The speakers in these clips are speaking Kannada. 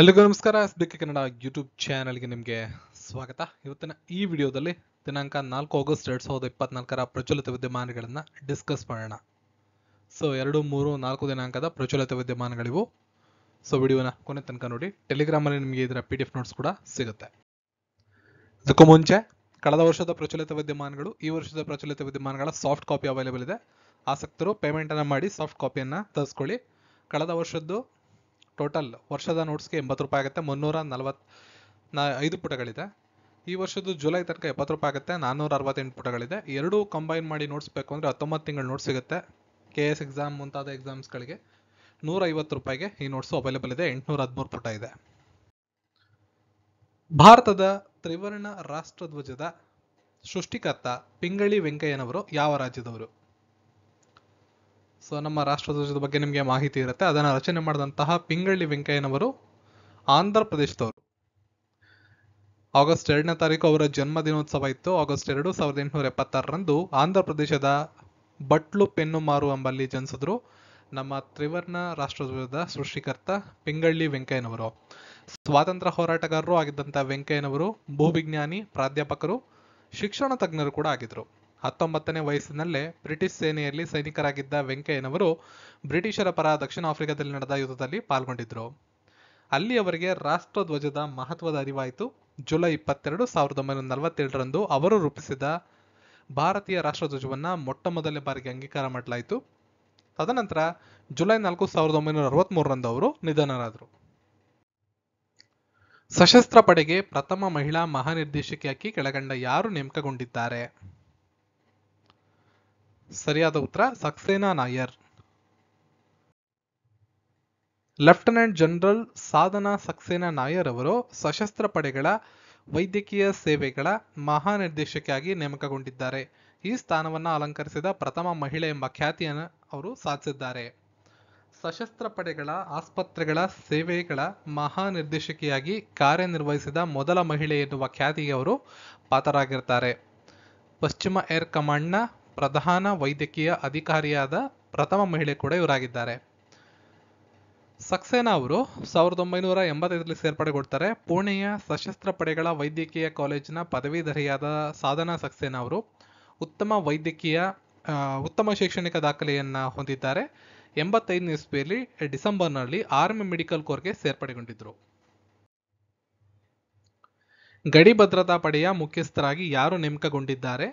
ಎಲ್ರಿಗೂ ನಮಸ್ಕಾರ S B K Kannada YouTube ಚಾನಲ್ಗೆ ನಿಮಗೆ ಸ್ವಾಗತ ಇವತ್ತಿನ ಈ ವಿಡಿಯೋದಲ್ಲಿ ದಿನಾಂಕ ನಾಲ್ಕು ಆಗಸ್ಟ್ ಎರಡು ಸಾವಿರದ ಇಪ್ಪತ್ನಾಲ್ಕರ ಪ್ರಚಲಿತ ವಿದ್ಯಮಾನಗಳನ್ನು ಡಿಸ್ಕಸ್ ಮಾಡೋಣ ಸೊ ಎರಡು ಮೂರು ನಾಲ್ಕು ದಿನಾಂಕದ ಪ್ರಚಲಿತ ವಿದ್ಯಮಾನಗಳಿವು ಸೊ ವಿಡಿಯೋನ ಕೊನೆ ತನಕ ನೋಡಿ ಟೆಲಿಗ್ರಾಮಲ್ಲಿ ನಿಮಗೆ ಇದರ ಪಿ ಡಿ ಎಫ್ ನೋಟ್ಸ್ ಕೂಡ ಸಿಗುತ್ತೆ ಇದಕ್ಕೂ ಮುಂಚೆ ಕಳೆದ ವರ್ಷದ ಪ್ರಚಲಿತ ವಿದ್ಯಮಾನಗಳು ಈ ವರ್ಷದ ಪ್ರಚಲಿತ ವಿದ್ಯಮಾನಗಳ ಸಾಫ್ಟ್ ಕಾಪಿ ಅವೈಲೇಬಲ್ ಇದೆ ಆಸಕ್ತರು ಪೇಮೆಂಟನ್ನು ಮಾಡಿ ಸಾಫ್ಟ್ ಕಾಪಿಯನ್ನು ತರಿಸ್ಕೊಳ್ಳಿ ಕಳೆದ ವರ್ಷದ್ದು ಟೋಟಲ್ ವರ್ಷದ ನೋಟ್ಸ್ಗೆ ಎಂಬತ್ತು ರೂಪಾಯಿ ಆಗುತ್ತೆ ಮುನ್ನೂರ ನಲವತ್ ನಾ ಐದು ಪುಟಗಳಿದೆ ಈ ವರ್ಷದ ಜುಲೈ ತನಕ ಎಪ್ಪತ್ತು ರೂಪಾಯಿ ಆಗುತ್ತೆ ನಾನ್ನೂರ ಅರವತ್ತೆಂಟು ಪುಟಗಳಿದೆ ಎರಡೂ ಕಂಬೈನ್ ಮಾಡಿ ನೋಟ್ಸ್ ಬೇಕು ಅಂದರೆ ಹತ್ತೊಂಬತ್ತು ತಿಂಗಳು ನೋಟ್ಸ್ ಸಿಗುತ್ತೆ ಕೆ ಎಸ್ ಎಕ್ಸಾಮ್ ಮುಂತಾದ ಎಕ್ಸಾಮ್ಸ್ಗಳಿಗೆ ಐವತ್ತು ರೂಪಾಯಿಗೆ ಈ ನೋಟ್ಸು ಅವೈಲೇಬಲ್ ಇದೆ ಎಂಟುನೂರ ಹದಿಮೂರು ಪುಟ ಇದೆ ಭಾರತದ ತ್ರಿವರ್ಣ ರಾಷ್ಟ್ರಧ್ವಜದ ಸೃಷ್ಟಿಕರ್ತ ಪಿಂಗಳಿ ವೆಂಕಯ್ಯನವರು ಯಾವ ರಾಜ್ಯದವರು ಸೊ ನಮ್ಮ ರಾಷ್ಟ್ರಧ್ವಜದ ಬಗ್ಗೆ ನಿಮಗೆ ಮಾಹಿತಿ ಇರುತ್ತೆ ಅದನ್ನು ರಚನೆ ಮಾಡಿದಂತಹ ಪಿಂಗಳ್ಳಿ ವೆಂಕಯ್ಯನವರು ಆಂಧ್ರ ಪ್ರದೇಶದವರು ಆಗಸ್ಟ್ ಎರಡನೇ ತಾರೀಕು ಅವರ ಜನ್ಮ ದಿನೋತ್ಸವ ಇತ್ತು ಆಗಸ್ಟ್ ಎರಡು ಸಾವಿರದ ಎಂಟುನೂರ ಎಪ್ಪತ್ತಾರರಂದು ಆಂಧ್ರ ಪ್ರದೇಶದ ಬಟ್ಲು ಪೆನ್ನು ಮಾರು ಎಂಬಲ್ಲಿ ಜನಿಸಿದ್ರು ನಮ್ಮ ತ್ರಿವರ್ಣ ರಾಷ್ಟ್ರಧ್ವಜದ ಸೃಷ್ಟಿಕರ್ತ ಪಿಂಗಳ್ಳಿ ವೆಂಕಯ್ಯನವರು ಸ್ವಾತಂತ್ರ್ಯ ಹೋರಾಟಗಾರರು ಆಗಿದ್ದಂತಹ ವೆಂಕಯ್ಯನವರು ಭೂವಿಜ್ಞಾನಿ ಪ್ರಾಧ್ಯಾಪಕರು ಶಿಕ್ಷಣ ತಜ್ಞರು ಕೂಡ ಆಗಿದ್ರು ಹತ್ತೊಂಬತ್ತನೇ ವಯಸ್ಸಿನಲ್ಲೇ ಬ್ರಿಟಿಷ್ ಸೇನೆಯಲ್ಲಿ ಸೈನಿಕರಾಗಿದ್ದ ವೆಂಕಯ್ಯನವರು ಬ್ರಿಟಿಷರ ಪರ ದಕ್ಷಿಣ ಆಫ್ರಿಕಾದಲ್ಲಿ ನಡೆದ ಯುದ್ಧದಲ್ಲಿ ಪಾಲ್ಗೊಂಡಿದ್ದರು ಅಲ್ಲಿ ಅವರಿಗೆ ರಾಷ್ಟ್ರಧ್ವಜದ ಮಹತ್ವದ ಅರಿವಾಯಿತು ಜುಲೈ ಇಪ್ಪತ್ತೆರಡು ಸಾವಿರದ ಒಂಬೈನೂರ ನಲವತ್ತೇಳರಂದು ಅವರು ರೂಪಿಸಿದ ಭಾರತೀಯ ರಾಷ್ಟ್ರಧ್ವಜವನ್ನು ಮೊಟ್ಟ ಮೊದಲನೇ ಬಾರಿಗೆ ಅಂಗೀಕಾರ ಮಾಡಲಾಯಿತು ತದನಂತರ ಜುಲೈ ನಾಲ್ಕು ಸಾವಿರದ ಒಂಬೈನೂರ ಮೂರರಂದು ಅವರು ನಿಧನರಾದರು ಸಶಸ್ತ್ರ ಪಡೆಗೆ ಪ್ರಥಮ ಮಹಿಳಾ ಮಹಾನಿರ್ದೇಶಕಿಯಾಗಿ ಕೆಳಗಂಡ ಯಾರು ನೇಮಕಗೊಂಡಿದ್ದಾರೆ ಸರಿಯಾದ ಉತ್ತರ ಸಕ್ಸೇನಾ ನಾಯರ್ ಲೆಫ್ಟಿನೆಂಟ್ ಜನರಲ್ ಸಾಧನಾ ಸಕ್ಸೇನಾ ನಾಯರ್ ಅವರು ಸಶಸ್ತ್ರ ಪಡೆಗಳ ವೈದ್ಯಕೀಯ ಸೇವೆಗಳ ಮಹಾನಿರ್ದೇಶಕಿಯಾಗಿ ನೇಮಕಗೊಂಡಿದ್ದಾರೆ ಈ ಸ್ಥಾನವನ್ನು ಅಲಂಕರಿಸಿದ ಪ್ರಥಮ ಮಹಿಳೆ ಎಂಬ ಖ್ಯಾತಿಯನ್ನು ಅವರು ಸಾಧಿಸಿದ್ದಾರೆ ಸಶಸ್ತ್ರ ಪಡೆಗಳ ಆಸ್ಪತ್ರೆಗಳ ಸೇವೆಗಳ ಮಹಾನಿರ್ದೇಶಕಿಯಾಗಿ ಕಾರ್ಯನಿರ್ವಹಿಸಿದ ಮೊದಲ ಮಹಿಳೆ ಎನ್ನುವ ಖ್ಯಾತಿಗೆ ಅವರು ಪಾತ್ರರಾಗಿರ್ತಾರೆ ಪಶ್ಚಿಮ ಏರ್ ಕಮಾಂಡ್ನ ಪ್ರಧಾನ ವೈದ್ಯಕೀಯ ಅಧಿಕಾರಿಯಾದ ಪ್ರಥಮ ಮಹಿಳೆ ಕೂಡ ಇವರಾಗಿದ್ದಾರೆ ಸಕ್ಸೇನಾ ಅವರು ಸಾವಿರದ ಒಂಬೈನೂರ ಎಂಬತ್ತೈದರಲ್ಲಿ ಸೇರ್ಪಡೆಗೊಳ್ತಾರೆ ಪುಣೆಯ ಸಶಸ್ತ್ರ ಪಡೆಗಳ ವೈದ್ಯಕೀಯ ಕಾಲೇಜಿನ ಪದವೀಧರಿಯಾದ ಸಾಧನಾ ಸಕ್ಸೇನಾ ಅವರು ಉತ್ತಮ ವೈದ್ಯಕೀಯ ಉತ್ತಮ ಶೈಕ್ಷಣಿಕ ದಾಖಲೆಯನ್ನ ಹೊಂದಿದ್ದಾರೆ ಎಂಬತ್ತೈದನೇ ಇಸ್ವಿಯಲ್ಲಿ ಡಿಸೆಂಬರ್ನಲ್ಲಿ ಆರ್ಮಿ ಮೆಡಿಕಲ್ ಕೋರ್ಗೆ ಸೇರ್ಪಡೆಗೊಂಡಿದ್ದರು ಗಡಿ ಭದ್ರತಾ ಪಡೆಯ ಮುಖ್ಯಸ್ಥರಾಗಿ ಯಾರು ನೇಮಕಗೊಂಡಿದ್ದಾರೆ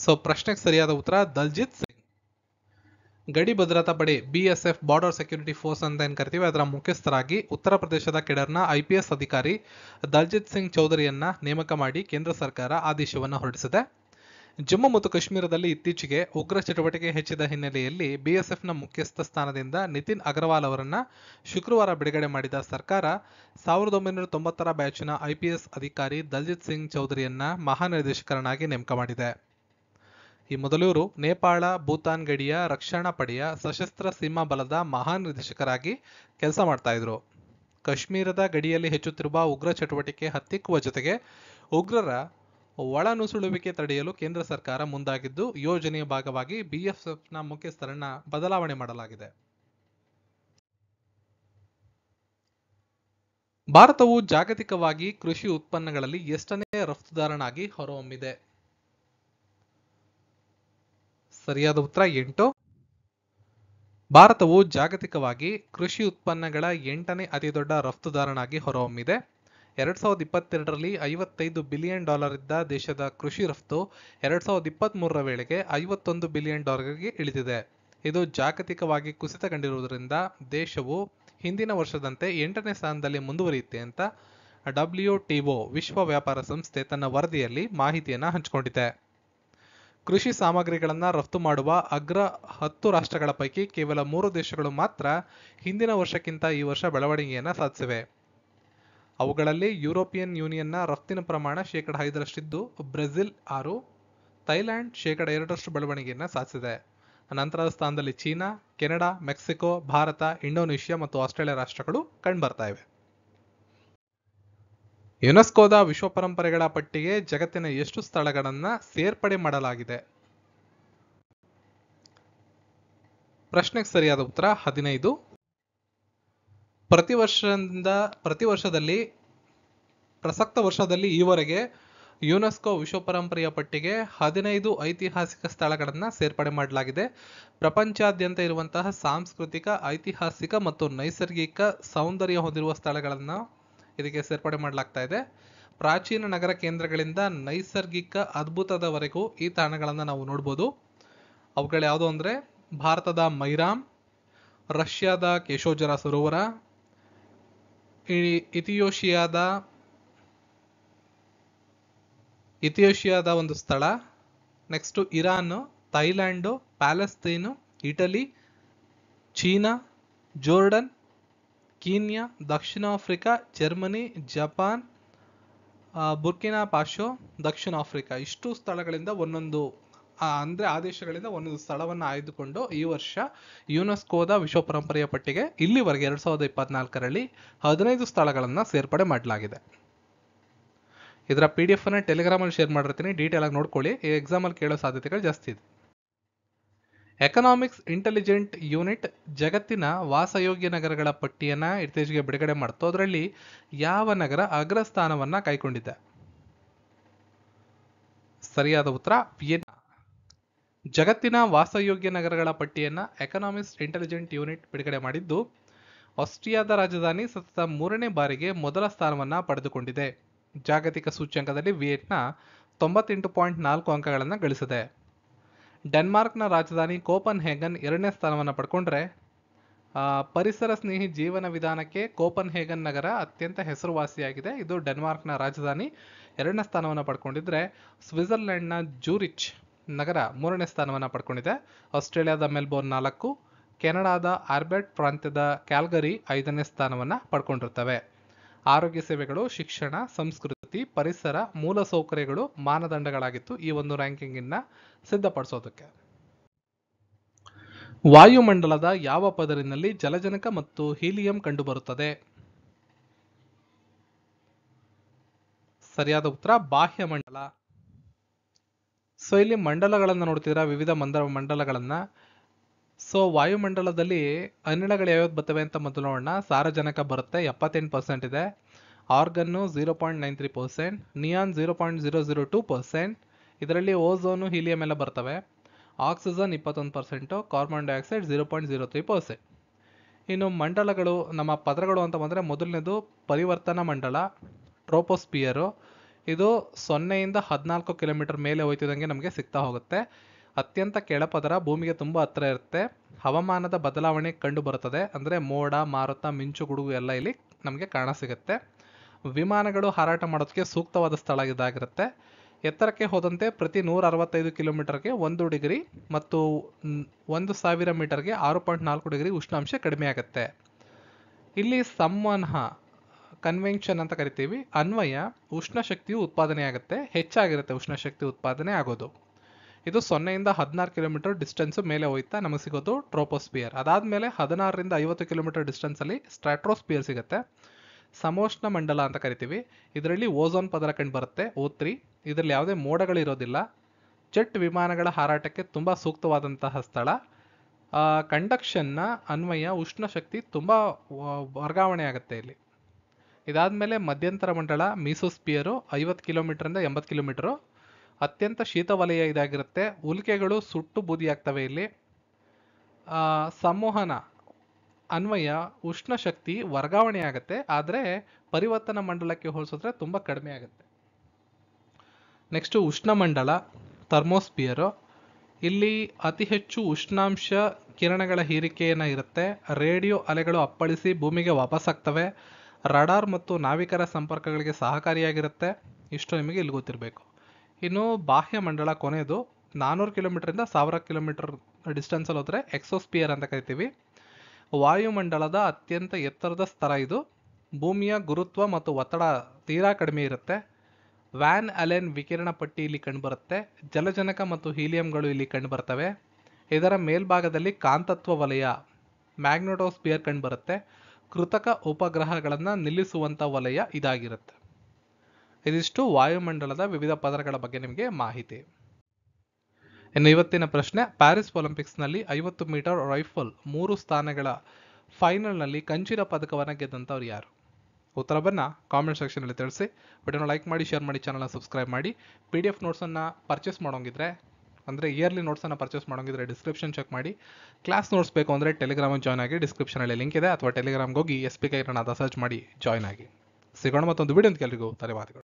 ಸೊ ಪ್ರಶ್ನೆಗೆ ಸರಿಯಾದ ಉತ್ತರ ದಲ್ಜಿತ್ ಸಿಂಗ್ ಗಡಿ ಭದ್ರತಾ ಪಡೆ ಬಿಎಸ್ಎಫ್ ಬಾರ್ಡರ್ ಸೆಕ್ಯೂರಿಟಿ ಫೋರ್ಸ್ ಅಂತ ಏನು ಕರಿತೀವಿ ಅದರ ಮುಖ್ಯಸ್ಥರಾಗಿ ಉತ್ತರ ಪ್ರದೇಶದ ಕೆಡರ್ನ ಐಪಿಎಸ್ ಅಧಿಕಾರಿ ದಲ್ಜಿತ್ ಸಿಂಗ್ ಚೌಧರಿಯನ್ನ ನೇಮಕ ಮಾಡಿ ಕೇಂದ್ರ ಸರ್ಕಾರ ಆದೇಶವನ್ನು ಹೊರಡಿಸಿದೆ ಜಮ್ಮು ಮತ್ತು ಕಾಶ್ಮೀರದಲ್ಲಿ ಇತ್ತೀಚೆಗೆ ಉಗ್ರ ಚಟುವಟಿಕೆ ಹೆಚ್ಚಿದ ಹಿನ್ನೆಲೆಯಲ್ಲಿ ಬಿಎಸ್ಎಫ್ನ ಮುಖ್ಯಸ್ಥ ಸ್ಥಾನದಿಂದ ನಿತಿನ್ ಅಗರ್ವಾಲ್ ಅವರನ್ನ ಶುಕ್ರವಾರ ಬಿಡುಗಡೆ ಮಾಡಿದ ಸರ್ಕಾರ ಸಾವಿರದ ಒಂಬೈನೂರ ತೊಂಬತ್ತರ ಬ್ಯಾಚ್ನ ಐಪಿಎಸ್ ಅಧಿಕಾರಿ ದಲ್ಜಿತ್ ಸಿಂಗ್ ಚೌಧರಿಯನ್ನ ಮಹಾನಿರ್ದೇಶಕರನ್ನಾಗಿ ನೇಮಕ ಮಾಡಿದೆ ಈ ಇವರು ನೇಪಾಳ ಭೂತಾನ್ ಗಡಿಯ ರಕ್ಷಣಾ ಪಡೆಯ ಸಶಸ್ತ್ರ ಸೀಮಾ ಬಲದ ನಿರ್ದೇಶಕರಾಗಿ ಕೆಲಸ ಮಾಡ್ತಾ ಇದ್ರು ಕಾಶ್ಮೀರದ ಗಡಿಯಲ್ಲಿ ಹೆಚ್ಚುತ್ತಿರುವ ಉಗ್ರ ಚಟುವಟಿಕೆ ಹತ್ತಿಕ್ಕುವ ಜೊತೆಗೆ ಉಗ್ರರ ಒಳನುಸುಳುವಿಕೆ ತಡೆಯಲು ಕೇಂದ್ರ ಸರ್ಕಾರ ಮುಂದಾಗಿದ್ದು ಯೋಜನೆಯ ಭಾಗವಾಗಿ ಬಿಎಸ್ಎಫ್ನ ಮುಖ್ಯಸ್ಥರನ್ನ ಬದಲಾವಣೆ ಮಾಡಲಾಗಿದೆ ಭಾರತವು ಜಾಗತಿಕವಾಗಿ ಕೃಷಿ ಉತ್ಪನ್ನಗಳಲ್ಲಿ ಎಷ್ಟನೇ ರಫ್ತುದಾರನಾಗಿ ಹೊರಹೊಮ್ಮಿದೆ ಸರಿಯಾದ ಉತ್ತರ ಎಂಟು ಭಾರತವು ಜಾಗತಿಕವಾಗಿ ಕೃಷಿ ಉತ್ಪನ್ನಗಳ ಎಂಟನೇ ಅತಿದೊಡ್ಡ ರಫ್ತುದಾರನಾಗಿ ಹೊರಹೊಮ್ಮಿದೆ ಎರಡ್ ಸಾವಿರದ ಇಪ್ಪತ್ತೆರಡರಲ್ಲಿ ಐವತ್ತೈದು ಬಿಲಿಯನ್ ಡಾಲರ್ ಇದ್ದ ದೇಶದ ಕೃಷಿ ರಫ್ತು ಎರಡ್ ಸಾವಿರದ ಇಪ್ಪತ್ತ್ ಮೂರರ ವೇಳೆಗೆ ಐವತ್ತೊಂದು ಬಿಲಿಯನ್ ಡಾಲರ್ಗೆ ಇಳಿದಿದೆ ಇದು ಜಾಗತಿಕವಾಗಿ ಕುಸಿತ ಕಂಡಿರುವುದರಿಂದ ದೇಶವು ಹಿಂದಿನ ವರ್ಷದಂತೆ ಎಂಟನೇ ಸ್ಥಾನದಲ್ಲಿ ಮುಂದುವರಿಯುತ್ತೆ ಅಂತ ಡಬ್ಲ್ಯೂ ವಿಶ್ವ ವ್ಯಾಪಾರ ಸಂಸ್ಥೆ ತನ್ನ ವರದಿಯಲ್ಲಿ ಮಾಹಿತಿಯನ್ನು ಹಂಚಿಕೊಂಡಿದೆ ಕೃಷಿ ಸಾಮಗ್ರಿಗಳನ್ನು ರಫ್ತು ಮಾಡುವ ಅಗ್ರ ಹತ್ತು ರಾಷ್ಟ್ರಗಳ ಪೈಕಿ ಕೇವಲ ಮೂರು ದೇಶಗಳು ಮಾತ್ರ ಹಿಂದಿನ ವರ್ಷಕ್ಕಿಂತ ಈ ವರ್ಷ ಬೆಳವಣಿಗೆಯನ್ನು ಸಾಧಿಸಿವೆ ಅವುಗಳಲ್ಲಿ ಯುರೋಪಿಯನ್ ಯೂನಿಯನ್ನ ರಫ್ತಿನ ಪ್ರಮಾಣ ಶೇಕಡ ಐದರಷ್ಟಿದ್ದು ಬ್ರೆಜಿಲ್ ಆರು ಥೈಲ್ಯಾಂಡ್ ಶೇಕಡ ಎರಡರಷ್ಟು ಬೆಳವಣಿಗೆಯನ್ನು ಸಾಧಿಸಿದೆ ನಂತರದ ಸ್ಥಾನದಲ್ಲಿ China Canada Mexico Bharat Indonesia ಮತ್ತು ಆಸ್ಟ್ರೇಲಿಯಾ ರಾಷ್ಟ್ರಗಳು ಕಂಡುಬರ್ತಾ ಇವೆ ಯುನೆಸ್ಕೋದ ವಿಶ್ವ ಪರಂಪರೆಗಳ ಪಟ್ಟಿಗೆ ಜಗತ್ತಿನ ಎಷ್ಟು ಸ್ಥಳಗಳನ್ನ ಸೇರ್ಪಡೆ ಮಾಡಲಾಗಿದೆ ಪ್ರಶ್ನೆಗೆ ಸರಿಯಾದ ಉತ್ತರ ಹದಿನೈದು ಪ್ರತಿ ವರ್ಷದಿಂದ ಪ್ರತಿ ವರ್ಷದಲ್ಲಿ ಪ್ರಸಕ್ತ ವರ್ಷದಲ್ಲಿ ಈವರೆಗೆ ಯುನೆಸ್ಕೋ ವಿಶ್ವ ಪರಂಪರೆಯ ಪಟ್ಟಿಗೆ ಹದಿನೈದು ಐತಿಹಾಸಿಕ ಸ್ಥಳಗಳನ್ನು ಸೇರ್ಪಡೆ ಮಾಡಲಾಗಿದೆ ಪ್ರಪಂಚಾದ್ಯಂತ ಇರುವಂತಹ ಸಾಂಸ್ಕೃತಿಕ ಐತಿಹಾಸಿಕ ಮತ್ತು ನೈಸರ್ಗಿಕ ಸೌಂದರ್ಯ ಹೊಂದಿರುವ ಸ್ಥಳಗಳನ್ನು ಇದಕ್ಕೆ ಸೇರ್ಪಡೆ ಮಾಡಲಾಗ್ತಾ ಇದೆ ಪ್ರಾಚೀನ ನಗರ ಕೇಂದ್ರಗಳಿಂದ ನೈಸರ್ಗಿಕ ಅದ್ಭುತದವರೆಗೂ ಈ ತಾಣಗಳನ್ನು ನಾವು ನೋಡ್ಬೋದು ಅವುಗಳು ಯಾವುದು ಅಂದರೆ ಭಾರತದ ಮೈರಾಮ್ ರಷ್ಯಾದ ಕೇಶೋಜರ ಸರೋವರ ಇಥಿಯೋಷಿಯಾದ ಇಥಿಯೋಷಿಯಾದ ಒಂದು ಸ್ಥಳ next Iran Thailand Palestine Italy China Jordan Kenya ದಕ್ಷಿಣ Africa Germany Japan Burkina Faso ದಕ್ಷಿಣ ಆಫ್ರಿಕಾ ಇಷ್ಟು ಸ್ಥಳಗಳಿಂದ ಒಂದೊಂದು ಅಂದರೆ ಆದೇಶಗಳಿಂದ ಒಂದೊಂದು ಸ್ಥಳವನ್ನು ಆಯ್ದುಕೊಂಡು ಈ ವರ್ಷ ಯುನೆಸ್ಕೋದ ವಿಶ್ವ ಪರಂಪರೆಯ ಪಟ್ಟಿಗೆ ಇಲ್ಲಿವರೆಗೆ ಎರಡು ಸಾವಿರದ ಇಪ್ಪತ್ನಾಲ್ಕರಲ್ಲಿ ಹದಿನೈದು ಸ್ಥಳಗಳನ್ನು ಸೇರ್ಪಡೆ ಮಾಡಲಾಗಿದೆ ಇದರ ಪಿ ಡಿ ಎಫ್ ಅನ್ನು ಟೆಲಿಗ್ರಾಮಲ್ಲಿ ಶೇರ್ ಮಾಡಿರ್ತೀನಿ ಡೀಟೇಲ್ ಆಗಿ ನೋಡ್ಕೊಳ್ಳಿ ಎಕ್ಸಾಮಲ್ಲಿ ಕೇಳೋ ಸಾಧ್ಯತೆಗಳು ಜಾಸ್ತಿ ಇದೆ ಎಕನಾಮಿಕ್ಸ್ ಇಂಟೆಲಿಜೆಂಟ್ ಯೂನಿಟ್ ಜಗತ್ತಿನ ವಾಸಯೋಗ್ಯ ನಗರಗಳ ಪಟ್ಟಿಯನ್ನು ಇತ್ತೀಚೆಗೆ ಬಿಡುಗಡೆ ಮಾಡ್ತು ಅದರಲ್ಲಿ ಯಾವ ನಗರ ಅಗ್ರಸ್ಥಾನವನ್ನು ಕಾಯ್ಕೊಂಡಿದೆ ಸರಿಯಾದ ಉತ್ತರ ವಿಯೆಟ್ನಾ ಜಗತ್ತಿನ ವಾಸಯೋಗ್ಯ ನಗರಗಳ ಪಟ್ಟಿಯನ್ನು ಎಕನಾಮಿಕ್ಸ್ ಇಂಟೆಲಿಜೆಂಟ್ ಯೂನಿಟ್ ಬಿಡುಗಡೆ ಮಾಡಿದ್ದು ಆಸ್ಟ್ರಿಯಾದ ರಾಜಧಾನಿ ಸತತ ಮೂರನೇ ಬಾರಿಗೆ ಮೊದಲ ಸ್ಥಾನವನ್ನು ಪಡೆದುಕೊಂಡಿದೆ ಜಾಗತಿಕ ಸೂಚ್ಯಂಕದಲ್ಲಿ ವಿಯೆಟ್ನಾ ತೊಂಬತ್ತೆಂಟು ಪಾಯಿಂಟ್ ನಾಲ್ಕು ಅಂಕಗಳನ್ನು ಗಳಿಸಿದೆ ಡೆನ್ಮಾರ್ಕ್ನ ರಾಜಧಾನಿ ಕೋಪನ್ ಹೇಗನ್ ಎರಡನೇ ಸ್ಥಾನವನ್ನು ಪಡ್ಕೊಂಡ್ರೆ ಪರಿಸರ ಸ್ನೇಹಿ ಜೀವನ ವಿಧಾನಕ್ಕೆ ಕೋಪನ್ ಹೇಗನ್ ನಗರ ಅತ್ಯಂತ ಹೆಸರುವಾಸಿಯಾಗಿದೆ ಇದು ಡೆನ್ಮಾರ್ಕ್ನ ರಾಜಧಾನಿ ಎರಡನೇ ಸ್ಥಾನವನ್ನು ಪಡ್ಕೊಂಡಿದ್ರೆ ಸ್ವಿಟ್ಜರ್ಲೆಂಡ್ನ ಜೂರಿಚ್ ನಗರ ಮೂರನೇ ಸ್ಥಾನವನ್ನು ಪಡ್ಕೊಂಡಿದೆ ಆಸ್ಟ್ರೇಲಿಯಾದ ಮೆಲ್ಬೋರ್ನ್ ನಾಲ್ಕು ಕೆನಡಾದ ಆರ್ಬೆಟ್ ಪ್ರಾಂತ್ಯದ ಕ್ಯಾಲ್ಗರಿ ಐದನೇ ಸ್ಥಾನವನ್ನು ಪಡ್ಕೊಂಡಿರ್ತವೆ ಆರೋಗ್ಯ ಸೇವೆಗಳು ಶಿಕ್ಷಣ ಸಂಸ್ಕೃತಿ ಅಭಿವೃದ್ಧಿ ಪರಿಸರ ಮೂಲಸೌಕರ್ಯಗಳು ಮಾನದಂಡಗಳಾಗಿತ್ತು ಈ ಒಂದು ರ್ಯಾಂಕಿಂಗನ್ನು ಸಿದ್ಧಪಡಿಸೋದಕ್ಕೆ ವಾಯುಮಂಡಲದ ಯಾವ ಪದರಿನಲ್ಲಿ ಜಲಜನಕ ಮತ್ತು ಹೀಲಿಯಂ ಕಂಡುಬರುತ್ತದೆ ಸರಿಯಾದ ಉತ್ತರ ಬಾಹ್ಯ ಮಂಡಲ ಸೊ ಇಲ್ಲಿ ಮಂಡಲಗಳನ್ನು ನೋಡ್ತಿದ್ರ ವಿವಿಧ ಮಂದ ಮಂಡಲಗಳನ್ನ ಸೊ ವಾಯುಮಂಡಲದಲ್ಲಿ ಅನಿಲಗಳು ಯಾವ್ಯಾವ್ದು ಬರ್ತವೆ ಅಂತ ಮೊದಲು ನೋಡೋಣ ಸಾರಜನಕ ಬರುತ್ತೆ ಎಪ್ಪತ್ತೆಂಟು ಪರ್ಸೆಂಟ್ ಇದೆ ಆರ್ಗನ್ನು zero point nine three percent neon zero point zero zero two percent ಇದರಲ್ಲಿ ಓಝೋನು ಹೀಲಿಯಂ ಎಲ್ಲ ಬರ್ತವೆ ಆಕ್ಸಿಜನ್ ಇಪ್ಪತ್ತೊಂದು percent carbon dioxide zero point zero three percent ಇನ್ನು ಮಂಡಲಗಳು ನಮ್ಮ ಪದರಗಳು ಅಂತ ಬಂದರೆ ಮೊದಲನೇದು ಪರಿವರ್ತನಾ ಮಂಡಲ ಟ್ರೋಪೋಸ್ಪಿಯರು ಇದು ಸೊನ್ನೆಯಿಂದ ಹದಿನಾಲ್ಕು ಕಿಲೋಮೀಟರ್ ಮೇಲೆ ಹೋಯ್ತಿದ್ದಂಗೆ ನಮಗೆ ಸಿಗ್ತಾ ಹೋಗುತ್ತೆ ಅತ್ಯಂತ ಕೆಳಪದರ ಭೂಮಿಗೆ ತುಂಬ ಹತ್ತಿರ ಇರುತ್ತೆ ಹವಾಮಾನದ ಬದಲಾವಣೆ ಕಂಡು ಬರುತ್ತದೆ ಅಂದರೆ ಮೋಡ ಮಾರುತ ಮಿಂಚು ಗುಡುಗು ಎಲ್ಲ ಇಲ್ಲಿ ನಮಗೆ ಕಾಣ ಸಿಗುತ್ತೆ ವಿಮಾನಗಳು ಹಾರಾಟ ಮಾಡೋದಕ್ಕೆ ಸೂಕ್ತವಾದ ಸ್ಥಳ ಇದಾಗಿರುತ್ತೆ ಎತ್ತರಕ್ಕೆ ಹೋದಂತೆ ಪ್ರತಿ ನೂರ ಅರವತ್ತೈದು ಕಿಲೋಮೀಟರ್ಗೆ ಒಂದು ಡಿಗ್ರಿ ಮತ್ತು ಒಂದು ಸಾವಿರ ಮೀಟರ್ಗೆ ಆರು ಪಾಯಿಂಟ್ ನಾಲ್ಕು ಡಿಗ್ರಿ ಉಷ್ಣಾಂಶ ಕಡಿಮೆ ಆಗುತ್ತೆ ಇಲ್ಲಿ ಸಂವಹ ಕನ್ವೆನ್ಷನ್ ಅಂತ ಕರಿತೀವಿ ಅನ್ವಯ ಉಷ್ಣ ಶಕ್ತಿಯು ಉತ್ಪಾದನೆ ಆಗುತ್ತೆ ಹೆಚ್ಚಾಗಿರುತ್ತೆ ಉಷ್ಣ ಶಕ್ತಿ ಉತ್ಪಾದನೆ ಆಗೋದು ಇದು ಸೊನ್ನೆಯಿಂದ ಹದಿನಾರು ಕಿಲೋಮೀಟರ್ ಡಿಸ್ಟೆನ್ಸ್ ಮೇಲೆ ಹೋಯ್ತಾ ನಮಗೆ ಸಿಗೋದು ಟ್ರೋಪೋಸ್ಪಿಯರ್ ಅದಾದಮೇಲೆ ಹದಿನಾರರಿಂದ ಐವತ್ತು ಕಿಲೋಮೀಟರ್ ಅಲ್ಲಿ ಸ್ಟ್ರಾಟ್ರೋಸ್ಪಿಯರ್ ಸಿಗುತ್ತೆ ಸಮೋಷ್ಣ ಮಂಡಲ ಅಂತ ಕರಿತೀವಿ ಇದರಲ್ಲಿ ಓಝೋನ್ ಪದರ ಕಂಡು ಬರುತ್ತೆ ಓ ತ್ರೀ ಇದರಲ್ಲಿ ಯಾವುದೇ ಮೋಡಗಳಿರೋದಿಲ್ಲ ಜೆಟ್ ವಿಮಾನಗಳ ಹಾರಾಟಕ್ಕೆ ತುಂಬ ಸೂಕ್ತವಾದಂತಹ ಸ್ಥಳ ಕಂಡಕ್ಷನ್ನ ಅನ್ವಯ ಉಷ್ಣ ಶಕ್ತಿ ತುಂಬ ವರ್ಗಾವಣೆ ಆಗುತ್ತೆ ಇಲ್ಲಿ ಮೇಲೆ ಮಧ್ಯಂತರ ಮಂಡಳ ಮೀಸೋಸ್ಪಿಯರು ಐವತ್ತು ಕಿಲೋಮೀಟ್ರಿಂದ ಎಂಬತ್ತು ಕಿಲೋಮೀಟರು ಅತ್ಯಂತ ಶೀತ ವಲಯ ಇದಾಗಿರುತ್ತೆ ಉಲ್ಕೆಗಳು ಸುಟ್ಟು ಬೂದಿಯಾಗ್ತವೆ ಇಲ್ಲಿ ಸಂವಹನ ಅನ್ವಯ ಉಷ್ಣ ಶಕ್ತಿ ವರ್ಗಾವಣೆ ಆಗುತ್ತೆ ಆದರೆ ಪರಿವರ್ತನ ಮಂಡಲಕ್ಕೆ ಹೋಲಿಸಿದ್ರೆ ತುಂಬ ಕಡಿಮೆ ಆಗುತ್ತೆ ನೆಕ್ಸ್ಟು ಮಂಡಲ ಥರ್ಮೋಸ್ಪಿಯರು ಇಲ್ಲಿ ಅತಿ ಹೆಚ್ಚು ಉಷ್ಣಾಂಶ ಕಿರಣಗಳ ಹೀರಿಕೆಯನ್ನು ಇರುತ್ತೆ ರೇಡಿಯೋ ಅಲೆಗಳು ಅಪ್ಪಳಿಸಿ ಭೂಮಿಗೆ ವಾಪಸ್ಸಾಗ್ತವೆ ರಡಾರ್ ಮತ್ತು ನಾವಿಕರ ಸಂಪರ್ಕಗಳಿಗೆ ಸಹಕಾರಿಯಾಗಿರುತ್ತೆ ಇಷ್ಟು ನಿಮಗೆ ಇಲ್ಲಿ ಗೊತ್ತಿರಬೇಕು ಇನ್ನು ಬಾಹ್ಯ ಮಂಡಳ ಕೊನೆಯದು ನಾನ್ನೂರು ಕಿಲೋಮೀಟ್ರಿಂದ ಸಾವಿರ ಕಿಲೋಮೀಟರ್ ಡಿಸ್ಟೆನ್ಸಲ್ಲಿ ಹೋದರೆ ಎಕ್ಸೋಸ್ಪಿಯರ್ ಅಂತ ಕರಿತೀವಿ ವಾಯುಮಂಡಲದ ಅತ್ಯಂತ ಎತ್ತರದ ಸ್ತರ ಇದು ಭೂಮಿಯ ಗುರುತ್ವ ಮತ್ತು ಒತ್ತಡ ತೀರಾ ಕಡಿಮೆ ಇರುತ್ತೆ ವ್ಯಾನ್ ಅಲೆನ್ ವಿಕಿರಣ ಪಟ್ಟಿ ಇಲ್ಲಿ ಕಂಡುಬರುತ್ತೆ ಜಲಜನಕ ಮತ್ತು ಹೀಲಿಯಂಗಳು ಇಲ್ಲಿ ಕಂಡುಬರ್ತವೆ ಇದರ ಮೇಲ್ಭಾಗದಲ್ಲಿ ಕಾಂತತ್ವ ವಲಯ ಮ್ಯಾಗ್ನೆಟೋಸ್ಪಿಯರ್ ಕಂಡುಬರುತ್ತೆ ಕೃತಕ ಉಪಗ್ರಹಗಳನ್ನು ನಿಲ್ಲಿಸುವಂಥ ವಲಯ ಇದಾಗಿರುತ್ತೆ ಇದಿಷ್ಟು ವಾಯುಮಂಡಲದ ವಿವಿಧ ಪದರಗಳ ಬಗ್ಗೆ ನಿಮಗೆ ಮಾಹಿತಿ ಇನ್ನು ಇವತ್ತಿನ ಪ್ರಶ್ನೆ ಪ್ಯಾರಿಸ್ ಒಲಿಂಪಿಕ್ಸ್ನಲ್ಲಿ ಐವತ್ತು ಮೀಟರ್ ರೈಫಲ್ ಮೂರು ಸ್ಥಾನಗಳ ಫೈನಲ್ನಲ್ಲಿ ಕಂಚಿನ ಪದಕವನ್ನು ಗೆದ್ದಂಥವ್ರು ಯಾರು ಉತ್ತರವನ್ನು ಕಾಮೆಂಟ್ ಸೆಕ್ಷನಲ್ಲಿ ತಿಳಿಸಿ ವಿಡಿಯೋನ ಲೈಕ್ ಮಾಡಿ ಶೇರ್ ಮಾಡಿ ಚಾನಲ್ನ ಸಬ್ಸ್ಕ್ರೈಬ್ ಮಾಡಿ ಪಿ ಡಿ ಎಫ್ ನೋಟ್ಸನ್ನು ಪರ್ಚೇಸ್ ಮಾಡೋಂಗಿದ್ರೆ ಅಂದರೆ ಇಯರ್ಲಿ ನೋಟ್ಸನ್ನು ಪರ್ಚೇಸ್ ಮಾಡೋಂಗಿದ್ರೆ ಡಿಸ್ಕ್ರಿಪ್ಷನ್ ಚೆಕ್ ಮಾಡಿ ಕ್ಲಾಸ್ ನೋಟ್ಸ್ ಬೇಕು ಅಂದರೆ ಟೆಲಿಗ್ರಾಮ್ ಜಾಯ್ನ್ ಆಗಿ ಡಿಸ್ಕ್ರಿಪ್ಷನಲ್ಲಿ ಲಿಂಕ್ ಇದೆ ಅಥವಾ ಟೆಲಿಗ್ರಾಮ್ಗೆ ಹೋಗಿ ಎಸ್ ಪಿ ಕೈರನ್ನ ಸರ್ಚ್ ಮಾಡಿ ಜಾಯ್ನ್ ಆಗಿ ಸಿಗೋಣ ಮತ್ತೊಂದು ವಿಡಿಯೋ ಅಂತ ಧನ್ಯವಾದಗಳು